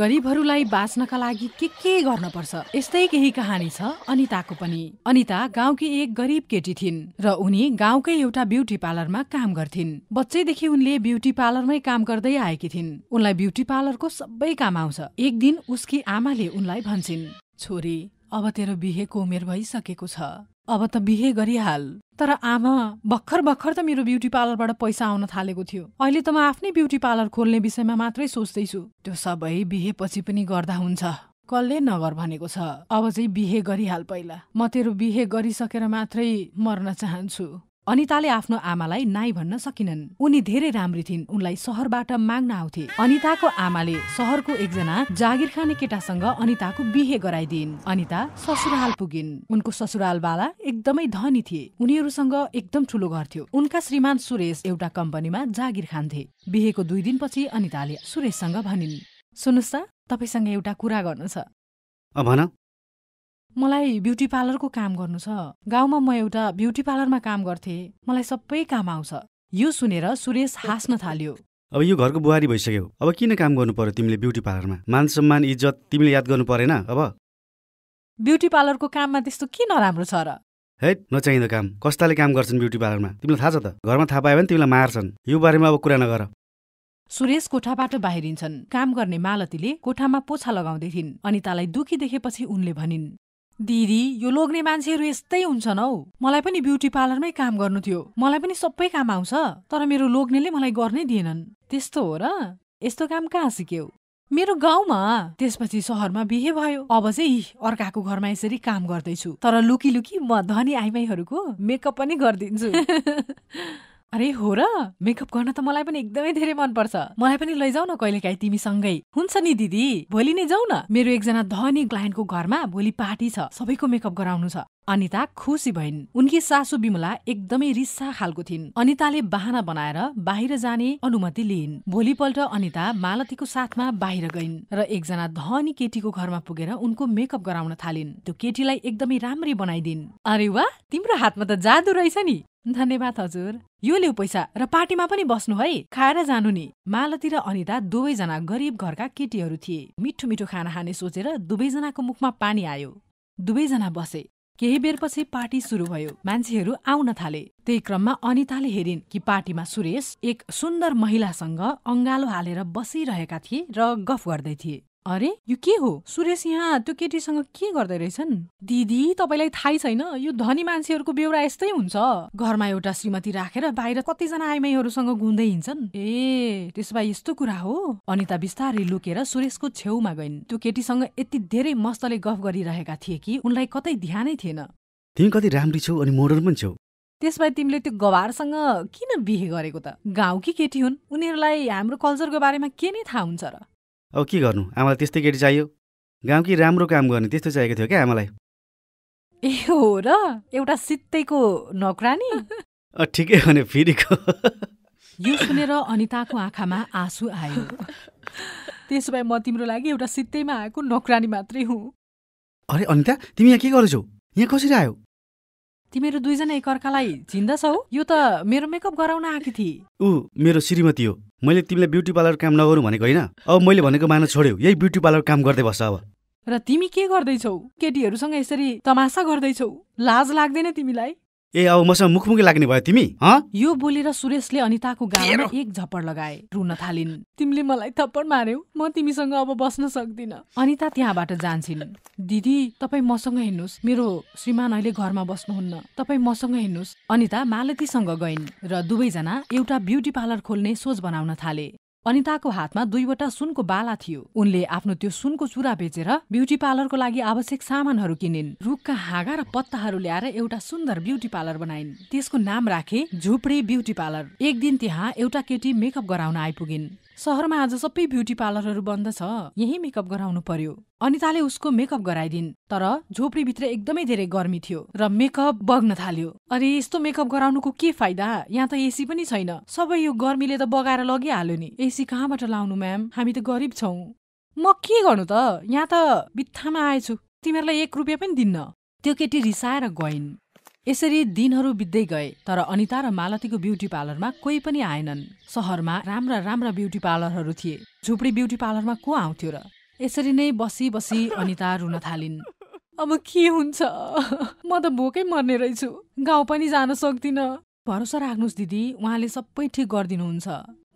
गरिबहरूलाई बाँच्नका लागि के के गर्नुपर्छ यस्तै केही कहानी छ अनिताको पनि अनिता गाउँकी एक गरिब केटी थिइन् र उनी गाउँकै एउटा ब्युटी पार्लरमा काम गर्थिन् बच्चैदेखि उनले ब्युटी पार्लरमै काम गर्दै आएकी थिइन् उनलाई ब्युटी पार्लरको सबै काम आउँछ एक दिन उसकी आमाले उनलाई भन्छन् छोरी अब तेरो बिहेको उमेर भइसकेको छ अब त बिहे गरिहाल तर आमा भर्खर भर्खर त मेरो ब्युटी पार्लरबाट पैसा आउन थालेको थियो अहिले त म आफ्नै ब्युटी पार्लर खोल्ने विषयमा मात्रै सोच्दैछु त्यो सबै बिहेपछि पनि गर्दा हुन्छ कसले नगर भनेको छ अब चाहिँ बिहे गरिहाल पहिला म तेरो बिहे गरिसकेर मात्रै मर्न चाहन्छु अनिताले आफ्नो आमालाई नाई भन्न सकिनन् उनी धेरै राम्री थिइन् उनलाई सहरबाट माग्न आउँथे अनिताको आमाले सहरको एकजना जागिर खाने केटासँग अनिताको बिहे गराइदिइन् अनिता ससुराल पुगिन् उनको बाला एकदमै धनी थिए उनीहरूसँग एकदम ठुलो घर थियो उनका श्रीमान सुरेश एउटा कम्पनीमा जागिर खान्थे बिहेको दुई दिनपछि अनिताले सुरेशसँग भनिन् सुन्नुहोस् त तपाईँसँग एउटा कुरा गर्नु छ भन मलाई ब्युटी पार्लरको काम गर्नु छ गाउँमा म एउटा ब्युटी पार्लरमा काम गर्थे मलाई सबै काम आउँछ यो सुनेर सुरेश हाँस्न थाल्यो अब यो घरको बुहारी भइसक्यो अब किन काम गर्नु पर्यो तिमीले ब्युटी पार्लरमा मान सम्मान इज्जत तिमीले याद गर्नु परेन अब ब्युटी पार्लरको काममा त्यस्तो के नराम्रो छ र है नचाहिँदो काम कस्ताले काम गर्छन् ब्युटी पार्लरमा तिमीलाई थाहा छ त घरमा थाहा पायो भने तिमीलाई मार्छन् यो बारेमा अब कुरा नगर सुरेश कोठाबाट बाहिरिन्छन् काम गर्ने मालतीले कोठामा पोछा लगाउँदै थिइन् अनितालाई दुखी देखेपछि उनले भनिन् दिदी यो लोग्ने मान्छेहरू यस्तै हुन्छन् हौ मलाई पनि ब्युटी पार्लरमै काम गर्नु थियो मलाई पनि सबै काम आउँछ तर मेरो लोग्नेले मलाई गर्नै दिएनन् त्यस्तो हो र यस्तो काम कहाँ सिक्यौ मेरो गाउँमा त्यसपछि सहरमा बिहे भयो अब चाहिँ अर्काको घरमा यसरी काम गर्दैछु तर लुकी लुकी म धनी आइमाईहरूको मेकअप पनि गरिदिन्छु अरे हो र मेकअप गर्न त मलाई पनि एकदमै धेरै मनपर्छ मलाई पनि लैजाउ न कहिलेकाहीँ सँगै हुन्छ नि दिदी भोलि नै जाउ न मेरो एकजना धनी क्लायन्टको घरमा भोलि पार्टी छ सबैको मेकअप गराउनु छ अनिता खुसी भइन् उनकी सासु बिमला एकदमै रिस्सा खालको थिइन् अनिताले बाहना बनाएर बाहिर जाने अनुमति लिइन् भोलिपल्ट अनिता मालतीको साथमा बाहिर गइन् र एकजना धनी केटीको घरमा पुगेर उनको मेकअप गराउन थालिन् त्यो केटीलाई एकदमै राम्ररी बनाइदिन् अरे वा तिम्रो हातमा त जादु रहेछ नि धन्यवाद हजुर यो लिउ पैसा र पार्टीमा पनि बस्नु है खाएर जानु नि मालती र अनिता दुवैजना गरिब घरका केटीहरू थिए मिठो मिठो खाना खाने सोचेर दुवैजनाको मुखमा पानी आयो दुवैजना बसे केही बेरपछि पार्टी सुरु भयो मान्छेहरू आउन थाले त्यही क्रममा अनिताले हेरिन् कि पार्टीमा सुरेश एक सुन्दर महिलासँग अङ्गालो हालेर बसिरहेका थिए र गफ गर्दै थिए अरे यो के हो सुरेश यहाँ त्यो केटीसँग के गर्दै रहेछन् दिदी तपाईँलाई थाहै छैन यो धनी मान्छेहरूको बेहोरा यस्तै हुन्छ घरमा एउटा श्रीमती राखेर रा, बाहिर कतिजना आइमाईहरूसँग घुम्दै हिँड्छन् ए त्यसो भए यस्तो कुरा हो अनिता बिस्तारै लुकेर सुरेशको छेउमा गइन् त्यो केटीसँग यति धेरै मस्तले गफ गरिरहेका थिए कि उनलाई कतै ध्यानै थिएन तिमी कति राम्री छौ अनि मोडल पनि छौ भए तिमीले त्यो गवारसँग किन बिहे गरेको त गाउँकी केटी हुन् उनीहरूलाई हाम्रो कल्चरको बारेमा के नै थाहा हुन्छ र अब के गर्नु आमालाई त्यस्तै केटी चाहियो गाउँकी राम्रो काम गर्ने त्यस्तो चाहिएको थियो क्या आमालाई ए हो र एउटा सित्तैको नोकरानी ठिकै हो नि फेरिको यो सुनेर अनिताको आँखामा आँसु आयो त्यसो भए म तिम्रो लागि एउटा सित्तैमा आएको नोक्रानी मात्रै हुँ अरे अनिता तिमी यहाँ के गर्छौ यहाँ कसरी आयो तिमीहरू दुईजना एकअर्कालाई चिन्दछौ यो त मेरो मेकअप गराउन आएकी थिए ऊ मेरो श्रीमती हो मैले तिमीलाई ब्युटी पार्लर काम नगरौँ भनेको होइन अब मैले भनेको मान छोड्यौ यही ब्युटी पार्लर काम गर्दै बस्छ अब र तिमी के गर्दैछौ केटीहरूसँग यसरी तमासा गर्दैछौ लाज लाग्दैन तिमीलाई ए अब मसँग मुखमुखी लाग्ने भयो तिमी यो बोलेर सुरेशले अनिताको गाडीमा एक झप्पड लगाए रुन थालिन् तिमीले मलाई थप्पड मार्यौ म तिमीसँग अब बस्न सक्दिन अनिता त्यहाँबाट जान्छन् दिदी तपाईँ मसँग हिँड्नुहोस् मेरो श्रीमान अहिले घरमा बस्नुहुन्न तपाईँ मसँग हिँड्नुहोस् अनिता मालतीसँग गइन् र दुवैजना एउटा ब्युटी पार्लर खोल्ने सोच बनाउन थाले अनिताको हातमा दुईवटा सुनको बाला थियो उनले आफ्नो त्यो सुनको चुरा बेचेर ब्युटी पार्लरको लागि आवश्यक सामानहरू किनिन् रुखका हाँगा र पत्ताहरू ल्याएर एउटा सुन्दर ब्युटी पार्लर बनाइन् त्यसको नाम राखे झुपडी ब्युटी पार्लर एक दिन त्यहाँ एउटा केटी मेकअप गराउन आइपुगिन् सहरमा आज सबै ब्युटी पार्लरहरू बन्द छ यही मेकअप गराउनु पर्यो अनिताले उसको मेकअप गराइदिन् तर झोपडीभित्र एकदमै धेरै गर्मी थियो र मेकअप बग्न थाल्यो अरे यस्तो मेकअप गराउनुको के फाइदा यहाँ त एसी पनि छैन सबै यो गर्मीले त बगाएर लगिहाल्यो नि एसी कहाँबाट लाउनु म्याम हामी त गरिब छौँ म के गर्नु त यहाँ त बित्थामा आएछु तिमीहरूलाई एक रुपियाँ पनि दिन्न त्यो केटी रिसाएर गइन् यसरी दिनहरू बित्दै गए तर अनिता र मालतीको ब्युटी पार्लरमा कोही पनि आएनन् सहरमा राम्रा राम्रा ब्युटी पार्लरहरू थिए झुपडी ब्युटी पार्लरमा को आउँथ्यो र यसरी नै बसी बसी अनिता रुन थालिन् अब के हुन्छ म त भोकै मर्ने रहेछु गाउँ पनि जान सक्दिनँ भरोसा राख्नुहोस् दिदी उहाँले सबै ठिक गरिदिनुहुन्छ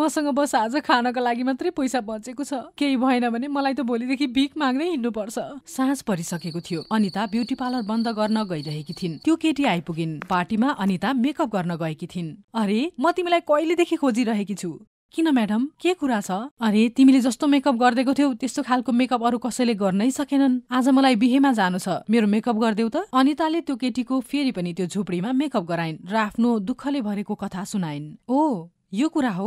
मसँग बस आज खानको लागि मात्रै पैसा बचेको छ केही भएन भने मलाई त भोलिदेखि भिख माग्दै हिँड्नुपर्छ साँझ परिसकेको थियो अनिता ब्युटी पार्लर बन्द गर्न गइरहेकी थिइन् त्यो केटी आइपुगिन् पार्टीमा अनिता मेकअप गर्न गएकी थिइन् अरे म तिमीलाई कहिलेदेखि खोजिरहेकी छु किन म्याडम के कुरा छ अरे तिमीले जस्तो मेकअप गरिदिएको थियौ त्यस्तो खालको मेकअप अरू कसैले गर्नै सकेनन् आज मलाई बिहेमा जानु छ मेरो मेकअप गरिदेऊ त अनिताले त्यो केटीको फेरि पनि त्यो झुपडीमा मेकअप गराइन् र आफ्नो दुःखले भरेको कथा सुनाइन् ओ यो कुरा हो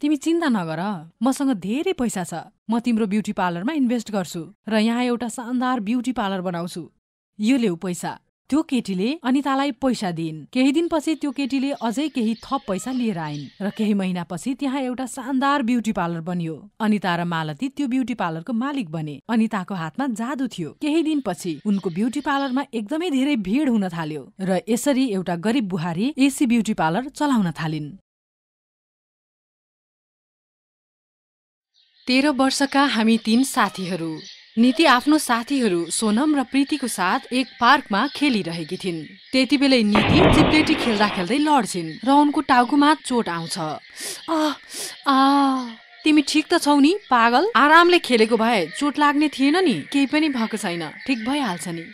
तिमी चिन्ता नगर मसँग धेरै पैसा छ म तिम्रो ब्युटी पार्लरमा इन्भेस्ट गर्छु र यहाँ एउटा शानदार ब्युटी पार्लर बनाउँछु यो लेऊ पैसा त्यो केटीले अनितालाई पैसा दिइन् केही दिनपछि त्यो केटीले अझै केही थप पैसा लिएर आइन् र केही महिनापछि त्यहाँ एउटा शानदार ब्युटी पार्लर बनियो अनिता र मालती त्यो ब्युटी पार्लरको मालिक बने अनिताको हातमा जादु थियो केही दिनपछि उनको ब्युटी पार्लरमा एकदमै धेरै भिड हुन थाल्यो र यसरी एउटा गरिब बुहारी एसी ब्युटी पार्लर चलाउन थालिन् तेह्र वर्षका हामी तीन साथीहरू नीति आफ्नो साथीहरू सोनम र प्रीतिको साथ एक पार्कमा खेलिरहेकी थिइन् त्यति बेलै नीति चिप्लेटी खेल्दा खेल्दै लड्छिन् र उनको टाउकोमा चोट आउँछ तिमी ठिक त छौ नि पागल आरामले खेलेको भए चोट लाग्ने थिएन नि केही पनि भएको छैन ठिक भइहाल्छ नि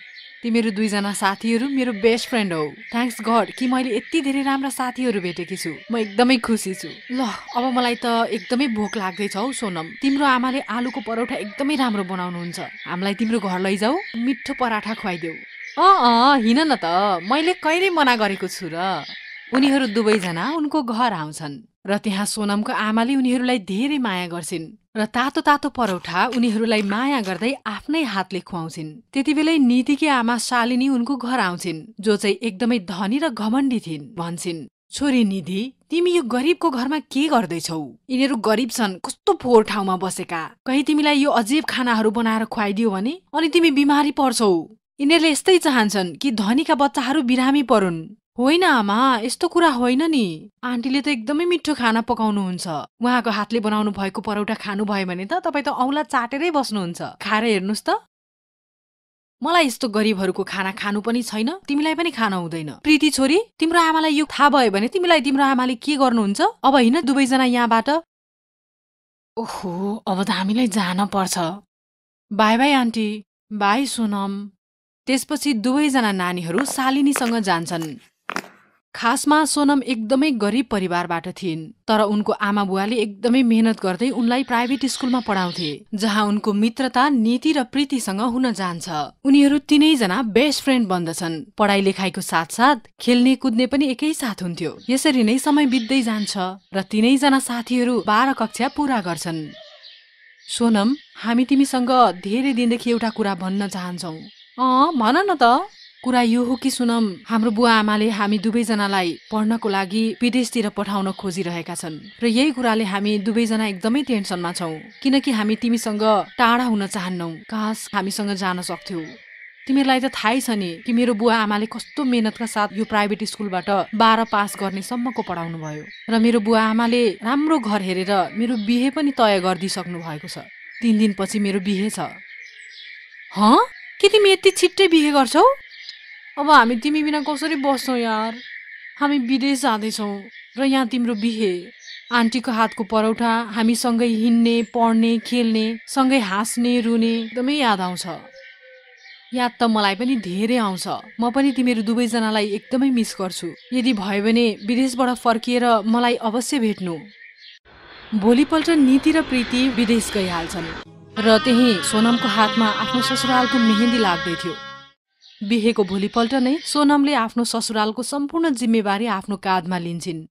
तिमीहरू दुईजना साथीहरू मेरो बेस्ट फ्रेन्ड हौ थ्याङ्क्स गड कि मैले यति धेरै राम्रा साथीहरू भेटेकी छु म एकदमै खुसी छु ल अब मलाई त एकदमै भोक लाग्दैछ हौ सोनम तिम्रो आमाले आलुको परौठा एकदमै राम्रो बनाउनुहुन्छ हामीलाई तिम्रो घर लैजाऊ मिठो पराठा खुवाइदेऊ अँ अँ हिँड न त मैले कहिले मना गरेको छु र उनीहरू दुवैजना उनको घर आउँछन् र त्यहाँ सोनमको आमाले उनीहरूलाई धेरै माया गर्छिन् र तातो तातो परौठा उनीहरूलाई माया गर्दै आफ्नै हातले खुवाउँछिन् त्यति बेलै नीतिकी आमा शालिनी उनको घर आउँछिन् जो चाहिँ एकदमै धनी र घमण्डी थिइन् भन्छन् छोरी निधि तिमी यो गरिबको घरमा के गर्दैछौ यिनीहरू गरिब छन् कस्तो फोहोर ठाउँमा बसेका कहीँ तिमीलाई यो अजीब खानाहरू बनाएर खुवाइदियो भने अनि तिमी बिमारी पर्छौ यिनीहरूले यस्तै चाहन्छन् कि धनीका बच्चाहरू बिरामी परुन् होइन आमा यस्तो कुरा होइन नि आन्टीले त एकदमै मिठो खाना पकाउनुहुन्छ उहाँको हातले बनाउनु भएको परौटा खानुभयो भने त तपाईँ त औँला चाटेरै बस्नुहुन्छ खाएर हेर्नुहोस् त मलाई यस्तो गरिबहरूको खाना खानु पनि छैन तिमीलाई पनि खान हुँदैन प्रीति छोरी तिम्रो आमालाई यो थाहा भयो भने तिमीलाई तिम्रो आमाले के गर्नुहुन्छ अब हिँड दुवैजना यहाँबाट ओहो अब त हामीलाई जान पर्छ bye bye aunty bye Sonam त्यसपछि दुवैजना नानीहरू सालिनीसँग जान्छन् खासमा सोनम एकदमै गरिब परिवारबाट थिइन् तर उनको आमा बुवाले एकदमै मेहनत गर्दै उनलाई प्राइभेट स्कुलमा पढाउँथे जहाँ उनको मित्रता नीति र प्रीतिसँग हुन जान्छ उनीहरू तिनैजना बेस्ट फ्रेन्ड बन्दछन् पढाइ लेखाइको साथसाथ खेल्ने कुद्ने पनि एकै साथ हुन्थ्यो यसरी नै समय बित्दै जान्छ र तिनैजना साथीहरू बाह्र कक्षा पुरा गर्छन् सोनम हामी तिमीसँग धेरै दिनदेखि एउटा कुरा भन्न चाहन्छौ अँ भन न त कुरा यो हो कि सुनम हाम्रो बुवा आमाले हामी दुवैजनालाई पढ्नको लागि विदेशतिर पठाउन खोजिरहेका छन् र यही कुराले हामी दुवैजना एकदमै टेन्सनमा छौँ किनकि हामी तिमीसँग टाढा हुन चाहन्नौ कास हामीसँग जान सक्थ्यौ तिमीहरूलाई त थाहै छ नि कि मेरो बुवा आमाले कस्तो मेहनतका साथ यो प्राइभेट स्कुलबाट बाह्र पास गर्नेसम्मको पढाउनु भयो र मेरो बुवा आमाले राम्रो घर हेरेर मेरो बिहे पनि तय गरिदिइसक्नु भएको छ तिन दिनपछि मेरो बिहे छ हँ के तिमी यति छिट्टै बिहे गर्छौ अब हामी तिमी बिना कसरी बस्छौ यार हामी विदेश जाँदैछौँ र यहाँ तिम्रो बिहे आन्टीको हातको परौठा हामी सँगै हिँड्ने पढ्ने खेल्ने सँगै हाँस्ने रुने एकदमै याद आउँछ याद त मलाई पनि धेरै आउँछ म पनि तिमीहरू दुवैजनालाई एकदमै मिस गर्छु यदि भयो भने विदेशबाट फर्किएर मलाई अवश्य भेट्नु भोलिपल्ट नीति र प्रीति विदेश गइहाल्छन् र त्यही सोनमको हातमा आफ्नो ससुरालको मेहेन्दी लाग्दै थियो बिहेको भोलिपल्ट नै सोनमले आफ्नो ससुरालको सम्पूर्ण जिम्मेवारी आफ्नो काँधमा लिन्छिन्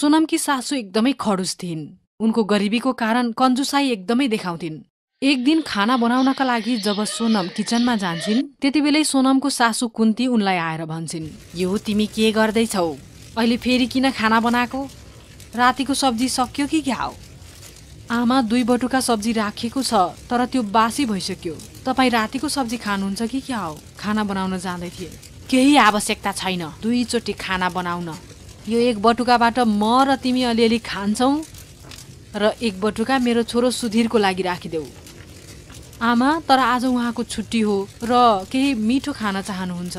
सोनमकी सासू एकदमै खडुस थिइन् उनको गरिबीको कारण कन्जुसाई एकदमै देखाउँथिन् एक दिन खाना बनाउनका लागि जब सोनम किचनमा जान्छन् त्यतिबेलै सोनमको सासू कुन्ती उनलाई आएर भन्छन् यो तिमी के गर्दैछौ अहिले फेरि किन खाना बनाएको रातिको सब्जी सक्यो कि घ्याउ आमा दुई बटुका सब्जी राखेको छ तर त्यो बासी भइसक्यो तपाईँ रातिको सब्जी खानुहुन्छ कि क्या हो खाना बनाउन जाँदै थिए केही आवश्यकता छैन दुईचोटि खाना बनाउन यो एक बटुकाबाट म र तिमी अलिअलि खान्छौ र एक बटुका मेरो छोरो सुधीरको लागि राखिदेऊ आमा तर आज उहाँको छुट्टी हो र केही मिठो खान चाहनुहुन्छ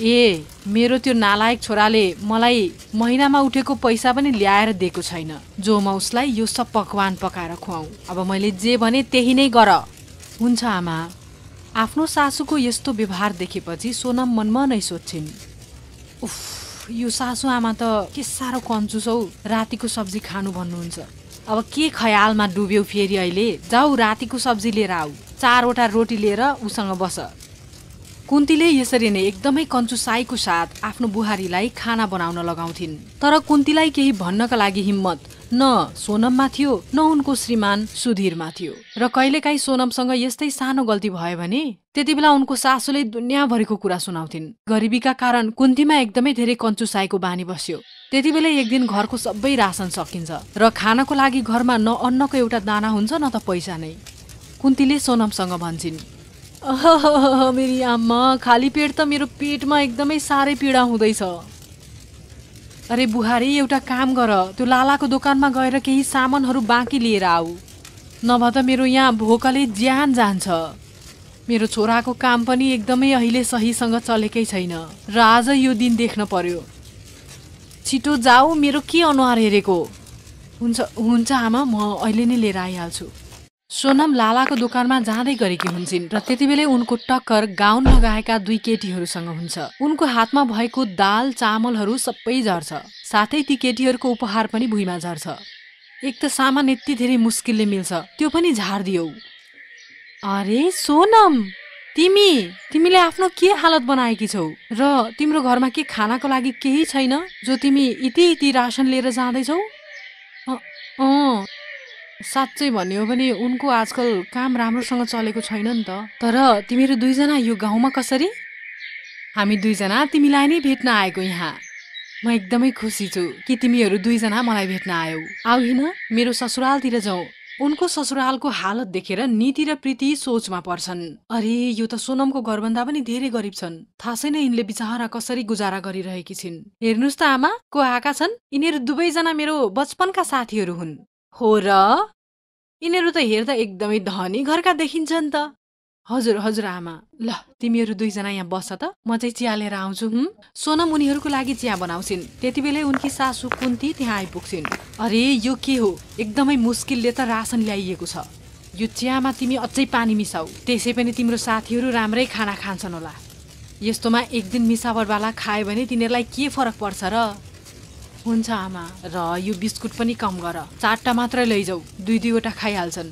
ए मेरो त्यो नालायक छोराले मलाई महिनामा उठेको पैसा पनि ल्याएर दिएको छैन जो म उसलाई यो सब पकवान पकाएर खुवाऊ अब मैले जे भने त्यही नै गर हुन्छ आमा आफ्नो सासुको यस्तो व्यवहार देखेपछि सोनम मनमा नै सोध्छिन् उफ यो सासु आमा त के साह्रो कन्चुस हौ रातिको सब्जी खानु भन्नुहुन्छ अब के खयालमा डुब्यौ फेरि अहिले जाऊ रातिको सब्जी लिएर आऊ चारवटा रोटी लिएर उसँग बस कुन्तीले यसरी नै एकदमै कन्चुसाईको साथ आफ्नो बुहारीलाई खाना बनाउन लगाउँथिन् तर कुन्तीलाई केही भन्नका लागि हिम्मत न सोनममा थियो न उनको श्रीमान सुधीरमा थियो र कहिलेकाहीँ सोनमसँग यस्तै सानो गल्ती भयो भने त्यति बेला उनको सासूले दुनियाँभरिको कुरा सुनाउँथिन् गरिबीका कारण कुन्तीमा एकदमै धेरै कन्चुसाईको बानी बस्यो त्यति बेला एक दिन घरको सबै रासन सकिन्छ र खानाको लागि घरमा न अन्नको एउटा दाना हुन्छ न त पैसा नै कुन्तीले सोनमसँग भन्छन् मेरी आमा खाली पेट त मेरो पेटमा एकदमै साह्रै पीडा हुँदैछ अरे बुहारी एउटा काम गर त्यो लालाको दोकानमा गएर केही सामानहरू बाँकी लिएर आऊ नभए त मेरो यहाँ भोकले ज्यान जान्छ मेरो छोराको काम पनि एकदमै अहिले सहीसँग चलेकै छैन र आज यो दिन देख्न पर्यो छिटो जाऊ मेरो के अनुहार हेरेको हुन्छ हुन्छ आमा म अहिले नै लिएर आइहाल्छु सोनम लालाको दोकानमा जाँदै गरेकी हुन्छन् र त्यति बेलै उनको टक्कर गाउन लगाएका दुई केटीहरूसँग हुन्छ उनको हातमा भएको दाल चामलहरू सबै झर्छ साथै ती केटीहरूको उपहार पनि भुइँमा झर्छ एक त सामान यति धेरै मुस्किलले मिल्छ त्यो पनि झारिदियौ अरे सोनम तिमी तिमीले आफ्नो के हालत बनाएकी छौ र तिम्रो घरमा के खानाको लागि केही छैन जो तिमी यति इति राशन लिएर जाँदैछौ अँ साँच्चै भन्ने हो भने उनको आजकल काम राम्रोसँग चलेको छैन नि त तर तिमीहरू दुईजना यो गाउँमा कसरी हामी दुईजना तिमीलाई नै भेट्न आएको यहाँ म एकदमै खुसी छु कि तिमीहरू दुईजना मलाई भेट्न आयौ आऊ हिँड मेरो ससुरालतिर जाउँ उनको ससुरालको हालत देखेर नीति र प्रीति सोचमा पर्छन् अरे यो त सोनमको घरभन्दा पनि धेरै गरिब छन् थाहा छैन यिनले बिचारा कसरी गुजारा गरिरहेकी छिन् हेर्नुहोस् त आमा को आएका छन् यिनीहरू दुवैजना मेरो बचपनका साथीहरू हुन् हो र यिनीहरू त हेर्दा एकदमै धनी घरका देखिन्छन् त हजुर हजुर आमा ल तिमीहरू दुईजना यहाँ बस त म चाहिँ चिया लिएर आउँछु हुँ सोनम उनीहरूको लागि चिया बनाउँछिन् त्यति बेलै उनकी सासु कुन्ती त्यहाँ आइपुग्छिन् अरे यो के हो एकदमै मुस्किलले त रासन ल्याइएको छ यो चियामा तिमी अझै पानी मिसाऊ त्यसै पनि तिम्रो साथीहरू राम्रै खाना खान्छन् होला यस्तोमा एक दिन मिसावरवाला खायो भने तिनीहरूलाई के फरक पर्छ र हुन्छ आमा र यो बिस्कुट पनि कम गर चारवटा मात्रै लैजाऊ दुई दुईवटा खाइहाल्छन्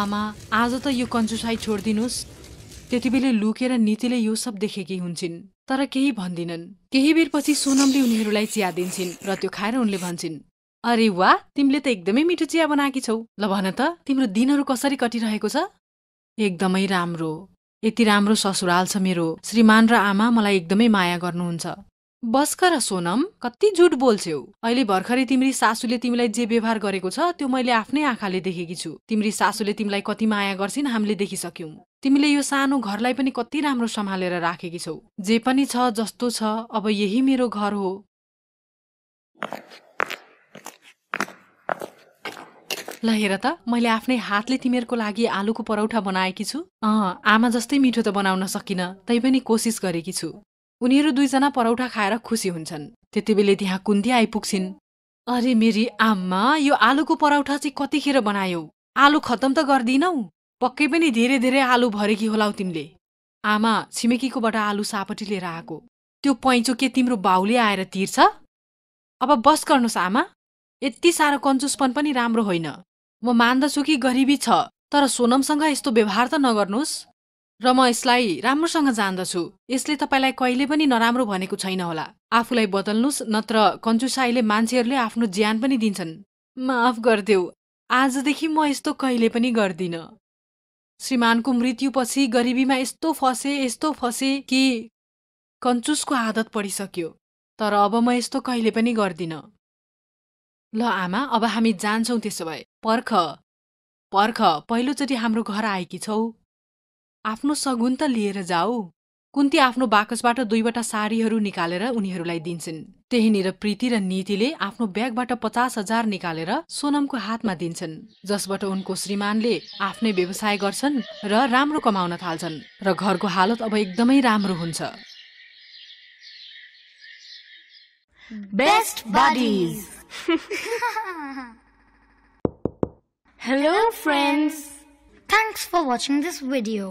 आमा आज त यो कन्जुसाई छोडिदिनुहोस् त्यति बेला लुकेर नीतिले यो सब देखेकी हुन्छन् तर केही भन्दिनन् केही बेरपछि सोनमले उनीहरूलाई चिया दिन्छन् र त्यो खाएर उनले भन्छन् अरे वा तिमीले त एकदमै मिठो चिया बनाएकी छौ ल भन त तिम्रो दिनहरू कसरी कटिरहेको छ एकदमै राम्रो यति राम्रो ससुराल छ मेरो श्रीमान र आमा मलाई एकदमै माया गर्नुहुन्छ बस्कर सोनम कति झुट बोल्छौ अहिले भर्खरै तिम्री सासूले तिमीलाई जे व्यवहार गरेको छ त्यो मैले आफ्नै आँखाले देखेकी छु तिम्री सासूले तिमीलाई कति माया गर्छिन् हामीले देखिसक्यौं तिमीले यो सानो घरलाई पनि कति राम्रो सम्हालेर राखेकी छौ जे पनि छ जस्तो छ अब यही मेरो घर हो ल हेर त मैले आफ्नै हातले तिमीहरूको लागि आलुको परौठा बनाएकी छु अँ आमा जस्तै मिठो त बनाउन सकिनँ तैपनि कोसिस गरेकी छु उनीहरू दुईजना परौठा खाएर खुसी हुन्छन् त्यति बेला त्यहाँ कुन्ती आइपुग्छिन् अरे मेरी आम्मा यो आलुको परौठा चाहिँ कतिखेर बनायौ आलु खतम त गर्दिनौ पक्कै पनि धेरै धेरै आलु भरेकी होलाउ तिमीले आमा छिमेकीकोबाट आलु सापटी लिएर आएको त्यो पैँचो के तिम्रो बाउले आएर तिर्छ अब बस गर्नुहोस् आमा यति साह्रो कन्जुसपन पनि राम्रो होइन म मान्दछु कि गरिबी छ तर सोनमसँग यस्तो व्यवहार त नगर्नुहोस् र म यसलाई राम्रोसँग जान्दछु यसले तपाईँलाई कहिले पनि नराम्रो भनेको छैन होला आफूलाई बदल्नुहोस् नत्र कन्जुसाईले मान्छेहरूले आफ्नो ज्यान पनि दिन्छन् माफ गरिदेऊ आजदेखि म यस्तो कहिले पनि गर्दिनँ श्रीमानको मृत्युपछि गरिबीमा यस्तो फसे यस्तो फसे कि कन्चुसको आदत पढिसक्यो तर अब म यस्तो कहिले पनि गर्दिनँ ल आमा अब हामी जान्छौँ त्यसो भए पर्ख पर्ख पहिलोचोटि हाम्रो घर आएकी छौ आफ्नो सगुन त लिएर जाऊ कुन्ती आफ्नो बाकसबाट दुईवटा साडीहरू निकालेर उनीहरूलाई दिन्छन् त्यहीँनिर प्रीति र नीतिले आफ्नो ब्यागबाट पचास हजार निकालेर सोनमको हातमा दिन्छन् जसबाट उनको श्रीमानले आफ्नै व्यवसाय गर्छन् र राम्रो कमाउन थाल्छन् र घरको हालत अब एकदमै राम्रो हुन्छ best hello friends thanks for watching this video